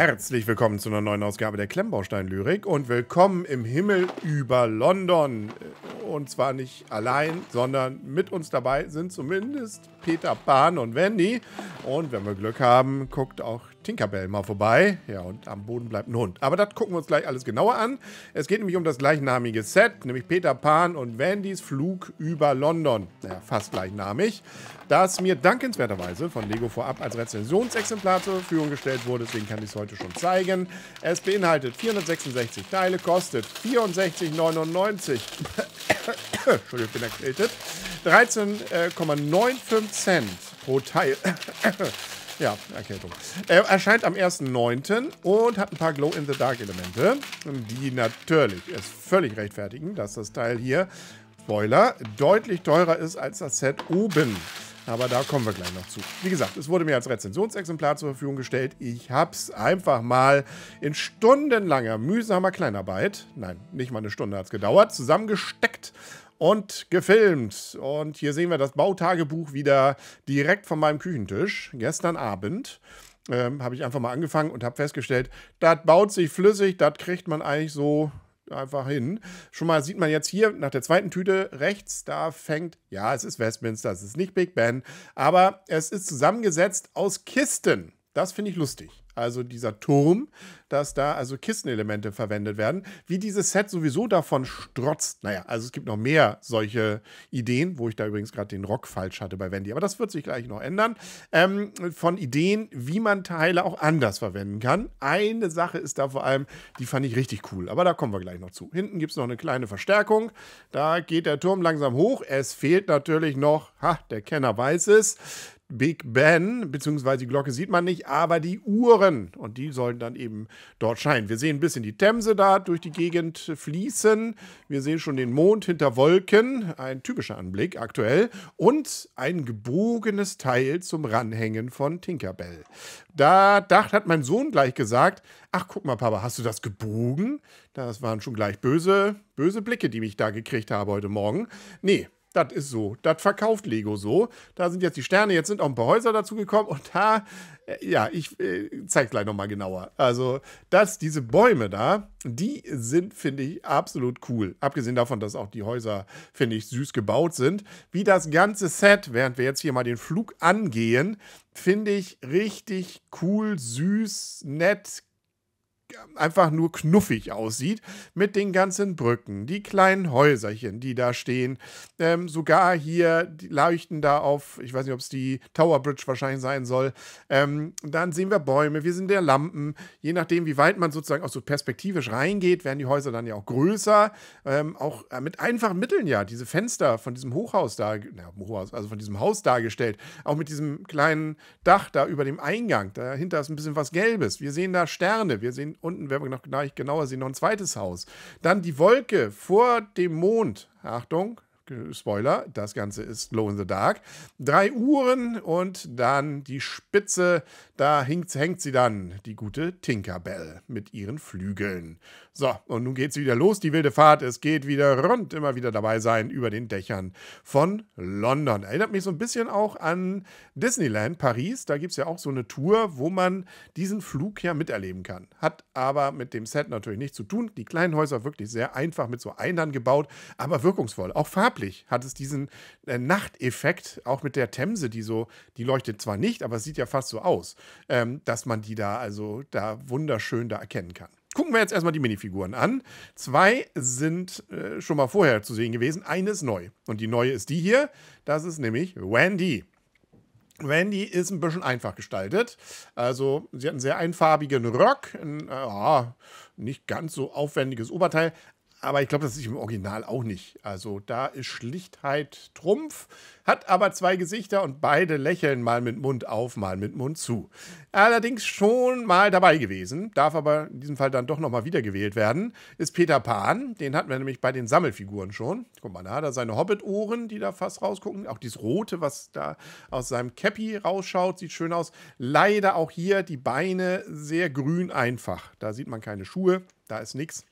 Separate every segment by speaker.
Speaker 1: Herzlich willkommen zu einer neuen Ausgabe der Klemmbaustein-Lyrik und willkommen im Himmel über London. Und zwar nicht allein, sondern mit uns dabei sind zumindest Peter Pan und Wendy. Und wenn wir Glück haben, guckt auch Tinkerbell mal vorbei. Ja, und am Boden bleibt ein Hund. Aber das gucken wir uns gleich alles genauer an. Es geht nämlich um das gleichnamige Set, nämlich Peter Pan und Wandys Flug über London. Naja, fast gleichnamig. Das mir dankenswerterweise von Lego vorab als Rezensionsexemplar zur Verfügung gestellt wurde. Deswegen kann ich es heute schon zeigen. Es beinhaltet 466 Teile, kostet 64,99. Entschuldigung, ich bin erkältet. 13,95 äh, Cent pro Teil. Ja, Erkältung. Er erscheint am 1.9. und hat ein paar Glow-in-the-Dark-Elemente, die natürlich es völlig rechtfertigen, dass das Teil hier, Spoiler, deutlich teurer ist als das Set oben. Aber da kommen wir gleich noch zu. Wie gesagt, es wurde mir als Rezensionsexemplar zur Verfügung gestellt. Ich habe es einfach mal in stundenlanger, mühsamer Kleinarbeit, nein, nicht mal eine Stunde hat es gedauert, zusammengesteckt und gefilmt. Und hier sehen wir das Bautagebuch wieder direkt von meinem Küchentisch. Gestern Abend ähm, habe ich einfach mal angefangen und habe festgestellt, das baut sich flüssig, das kriegt man eigentlich so einfach hin. Schon mal sieht man jetzt hier nach der zweiten Tüte rechts, da fängt, ja, es ist Westminster, es ist nicht Big Ben, aber es ist zusammengesetzt aus Kisten. Das finde ich lustig. Also dieser Turm, dass da also Kissenelemente verwendet werden. Wie dieses Set sowieso davon strotzt. Naja, also es gibt noch mehr solche Ideen, wo ich da übrigens gerade den Rock falsch hatte bei Wendy. Aber das wird sich gleich noch ändern. Ähm, von Ideen, wie man Teile auch anders verwenden kann. Eine Sache ist da vor allem, die fand ich richtig cool. Aber da kommen wir gleich noch zu. Hinten gibt es noch eine kleine Verstärkung. Da geht der Turm langsam hoch. Es fehlt natürlich noch, ha, der Kenner weiß es, Big Ben, beziehungsweise die Glocke sieht man nicht, aber die Uhren. Und die sollen dann eben dort scheinen. Wir sehen ein bisschen die Themse da durch die Gegend fließen. Wir sehen schon den Mond hinter Wolken. Ein typischer Anblick aktuell. Und ein gebogenes Teil zum Ranhängen von Tinkerbell. Da dacht, hat mein Sohn gleich gesagt, ach guck mal, Papa, hast du das gebogen? Das waren schon gleich böse, böse Blicke, die ich da gekriegt habe heute Morgen. Nee, das ist so. Das verkauft Lego so. Da sind jetzt die Sterne, jetzt sind auch ein paar Häuser dazugekommen und da, äh, ja, ich äh, zeige gleich nochmal genauer. Also, dass diese Bäume da, die sind, finde ich, absolut cool. Abgesehen davon, dass auch die Häuser, finde ich, süß gebaut sind. Wie das ganze Set, während wir jetzt hier mal den Flug angehen, finde ich richtig cool, süß, nett, einfach nur knuffig aussieht mit den ganzen Brücken, die kleinen Häuserchen, die da stehen. Ähm, sogar hier die leuchten da auf, ich weiß nicht, ob es die Tower Bridge wahrscheinlich sein soll. Ähm, dann sehen wir Bäume, wir sind der Lampen. Je nachdem, wie weit man sozusagen auch so perspektivisch reingeht, werden die Häuser dann ja auch größer. Ähm, auch äh, mit einfachen Mitteln ja, diese Fenster von diesem Hochhaus da, na, Hochhaus, also von diesem Haus dargestellt. Auch mit diesem kleinen Dach da über dem Eingang. Dahinter ist ein bisschen was Gelbes. Wir sehen da Sterne, wir sehen unten wäre noch genauer sie noch ein zweites Haus. Dann die Wolke vor dem Mond. Achtung, äh, Spoiler, das Ganze ist Glow in the Dark. Drei Uhren und dann die Spitze, da hängt, hängt sie dann, die gute Tinkerbell mit ihren Flügeln. So, und nun geht's wieder los, die wilde Fahrt. Es geht wieder rund, immer wieder dabei sein über den Dächern von London. Erinnert mich so ein bisschen auch an Disneyland Paris. Da gibt es ja auch so eine Tour, wo man diesen Flug ja miterleben kann. Hat aber mit dem Set natürlich nichts zu tun. Die kleinen Häuser wirklich sehr einfach mit so Einern gebaut, aber wirkungsvoll. Auch farblich wirklich hat es diesen äh, Nachteffekt, auch mit der Themse, die so, die leuchtet zwar nicht, aber es sieht ja fast so aus, ähm, dass man die da also da wunderschön da erkennen kann. Gucken wir jetzt erstmal die Minifiguren an. Zwei sind äh, schon mal vorher zu sehen gewesen, eine ist neu. Und die neue ist die hier, das ist nämlich Wendy. Wendy ist ein bisschen einfach gestaltet. Also, sie hat einen sehr einfarbigen Rock, ein, äh, nicht ganz so aufwendiges Oberteil, aber ich glaube, das ist im Original auch nicht. Also da ist Schlichtheit Trumpf, hat aber zwei Gesichter und beide lächeln mal mit Mund auf, mal mit Mund zu. Allerdings schon mal dabei gewesen, darf aber in diesem Fall dann doch nochmal wiedergewählt werden, ist Peter Pan. Den hatten wir nämlich bei den Sammelfiguren schon. Guck mal, da hat er seine Hobbit-Ohren, die da fast rausgucken. Auch dieses Rote, was da aus seinem Cappy rausschaut, sieht schön aus. Leider auch hier die Beine sehr grün einfach. Da sieht man keine Schuhe, da ist nichts.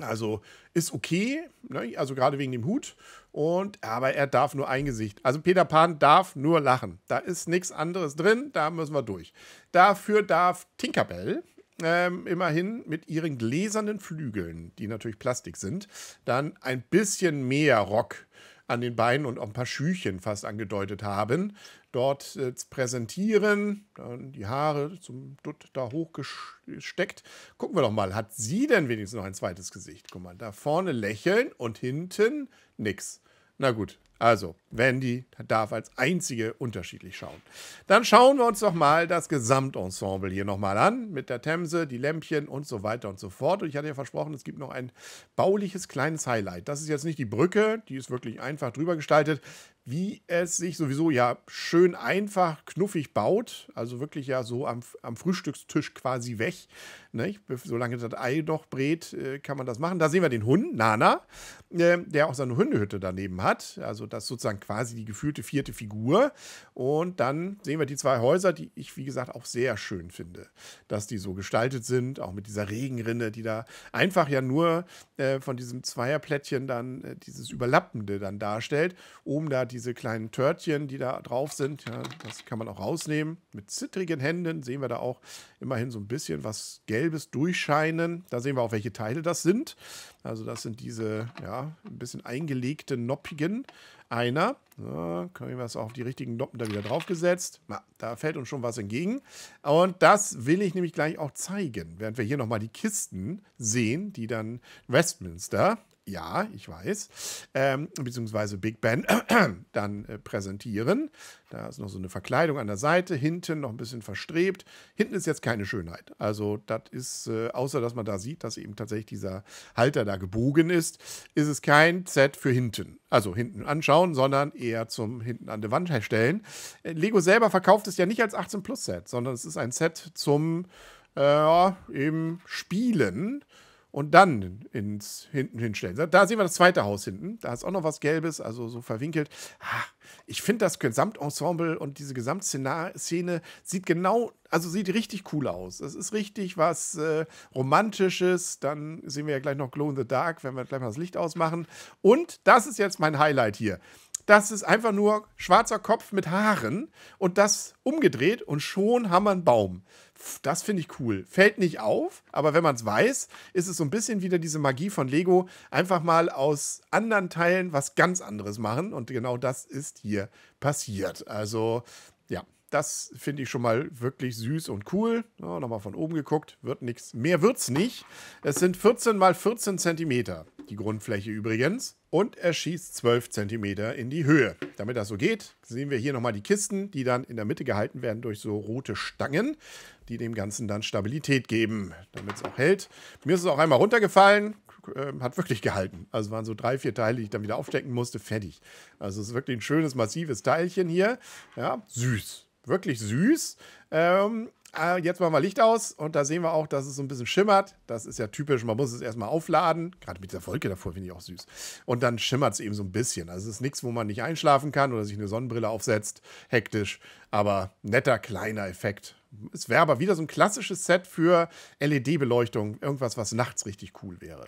Speaker 1: Also ist okay, ne? also gerade wegen dem Hut. Und aber er darf nur ein Gesicht. Also Peter Pan darf nur lachen. Da ist nichts anderes drin, da müssen wir durch. Dafür darf Tinkerbell ähm, immerhin mit ihren gläsernen Flügeln, die natürlich Plastik sind, dann ein bisschen mehr Rock an den Beinen und auch ein paar Schüchen fast angedeutet haben, dort äh, präsentieren. Dann die Haare zum Dutt da hochgesteckt. Gucken wir doch mal, hat sie denn wenigstens noch ein zweites Gesicht? Guck mal, da vorne lächeln und hinten nix. Na gut, also, Wendy darf als einzige unterschiedlich schauen. Dann schauen wir uns doch mal das Gesamtensemble hier nochmal an. Mit der Themse, die Lämpchen und so weiter und so fort. Und ich hatte ja versprochen, es gibt noch ein bauliches kleines Highlight. Das ist jetzt nicht die Brücke, die ist wirklich einfach drüber gestaltet. Wie es sich sowieso ja schön einfach, knuffig baut. Also wirklich ja so am, am Frühstückstisch quasi weg. Ne? Solange das Ei doch brät, äh, kann man das machen. Da sehen wir den Hund, Nana, äh, der auch seine Hundehütte daneben hat. Also das ist sozusagen quasi die gefühlte vierte Figur. Und dann sehen wir die zwei Häuser, die ich, wie gesagt, auch sehr schön finde, dass die so gestaltet sind, auch mit dieser Regenrinne, die da einfach ja nur äh, von diesem Zweierplättchen dann äh, dieses Überlappende dann darstellt. Oben da diese kleinen Törtchen, die da drauf sind, ja, das kann man auch rausnehmen. Mit zittrigen Händen sehen wir da auch immerhin so ein bisschen was Gelbes durchscheinen. Da sehen wir auch, welche Teile das sind. Also das sind diese, ja, ein bisschen eingelegte Noppigen. Einer, so, können wir es auch auf die richtigen Noppen da wieder draufgesetzt. Na, da fällt uns schon was entgegen. Und das will ich nämlich gleich auch zeigen, während wir hier nochmal die Kisten sehen, die dann Westminster ja, ich weiß, ähm, beziehungsweise Big Ben dann äh, präsentieren. Da ist noch so eine Verkleidung an der Seite, hinten noch ein bisschen verstrebt. Hinten ist jetzt keine Schönheit. Also das ist, äh, außer dass man da sieht, dass eben tatsächlich dieser Halter da gebogen ist, ist es kein Set für hinten. Also hinten anschauen, sondern eher zum hinten an der Wand herstellen. Äh, Lego selber verkauft es ja nicht als 18-Plus-Set, sondern es ist ein Set zum äh, eben Spielen und dann ins hinten hinstellen. Da sehen wir das zweite Haus hinten. Da ist auch noch was Gelbes, also so verwinkelt. Ich finde das Gesamtensemble und diese Gesamtszene sieht genau, also sieht richtig cool aus. Das ist richtig was äh, Romantisches. Dann sehen wir ja gleich noch Glow in the Dark, wenn wir gleich mal das Licht ausmachen. Und das ist jetzt mein Highlight hier das ist einfach nur schwarzer Kopf mit Haaren und das umgedreht und schon haben wir einen Baum. Das finde ich cool. Fällt nicht auf, aber wenn man es weiß, ist es so ein bisschen wieder diese Magie von Lego. Einfach mal aus anderen Teilen was ganz anderes machen und genau das ist hier passiert. Also ja, das finde ich schon mal wirklich süß und cool. Ja, Nochmal von oben geguckt, wird nichts. Mehr wird's nicht. Es sind 14 mal 14 cm, die Grundfläche übrigens. Und er schießt 12 cm in die Höhe. Damit das so geht, sehen wir hier nochmal die Kisten, die dann in der Mitte gehalten werden durch so rote Stangen, die dem Ganzen dann Stabilität geben, damit es auch hält. Mir ist es auch einmal runtergefallen, ähm, hat wirklich gehalten. Also waren so drei, vier Teile, die ich dann wieder aufstecken musste, fertig. Also es ist wirklich ein schönes, massives Teilchen hier. Ja, süß wirklich süß. Ähm, äh, jetzt machen wir Licht aus und da sehen wir auch, dass es so ein bisschen schimmert. Das ist ja typisch, man muss es erstmal aufladen. Gerade mit dieser Wolke davor finde ich auch süß. Und dann schimmert es eben so ein bisschen. Also es ist nichts, wo man nicht einschlafen kann oder sich eine Sonnenbrille aufsetzt. Hektisch, aber netter kleiner Effekt. Es wäre aber wieder so ein klassisches Set für LED-Beleuchtung. Irgendwas, was nachts richtig cool wäre.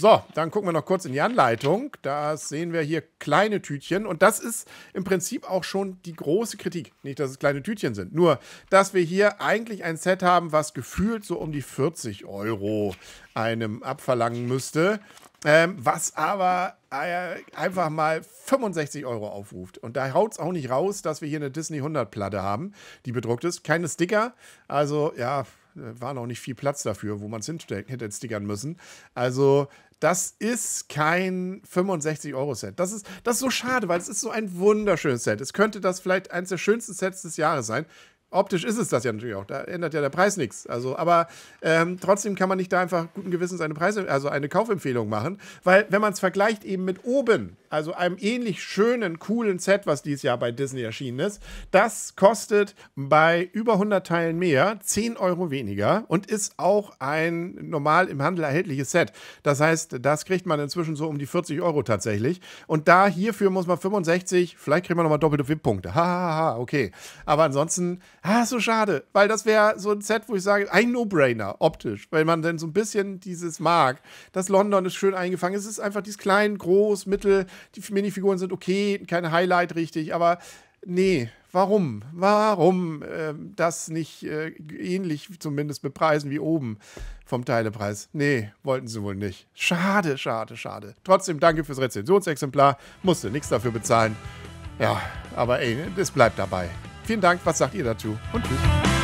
Speaker 1: So, dann gucken wir noch kurz in die Anleitung. Da sehen wir hier kleine Tütchen. Und das ist im Prinzip auch schon die große Kritik. Nicht, dass es kleine Tütchen sind. Nur, dass wir hier eigentlich ein Set haben, was gefühlt so um die 40 Euro einem abverlangen müsste. Ähm, was aber äh, einfach mal 65 Euro aufruft. Und da haut es auch nicht raus, dass wir hier eine Disney 100-Platte haben, die bedruckt ist. Keine Sticker. Also, ja, äh, war noch nicht viel Platz dafür, wo man es hinstecken hätte stickern müssen. Also das ist kein 65-Euro-Set. Das ist, das ist so schade, weil es ist so ein wunderschönes Set. Es könnte das vielleicht eines der schönsten Sets des Jahres sein optisch ist es das ja natürlich auch. Da ändert ja der Preis nichts. Also, aber ähm, trotzdem kann man nicht da einfach guten Gewissens eine Preise, also eine Kaufempfehlung machen, weil wenn man es vergleicht eben mit oben, also einem ähnlich schönen, coolen Set, was dieses Jahr bei Disney erschienen ist, das kostet bei über 100 Teilen mehr 10 Euro weniger und ist auch ein normal im Handel erhältliches Set. Das heißt, das kriegt man inzwischen so um die 40 Euro tatsächlich. Und da hierfür muss man 65, vielleicht kriegen wir nochmal doppelte VIP-Punkte. Hahaha, okay. Aber ansonsten Ah, so schade, weil das wäre so ein Set, wo ich sage, ein No-Brainer optisch, weil man dann so ein bisschen dieses mag. Das London ist schön eingefangen. Es ist einfach dieses klein, groß, mittel. Die Minifiguren sind okay, kein Highlight richtig, aber nee, warum? Warum äh, das nicht äh, ähnlich zumindest bepreisen wie oben vom Teilepreis? Nee, wollten sie wohl nicht. Schade, schade, schade. Trotzdem danke fürs Rezensionsexemplar. Musste nichts dafür bezahlen. Ja, aber ey, es bleibt dabei. Vielen Dank, was sagt ihr dazu? Und tschüss.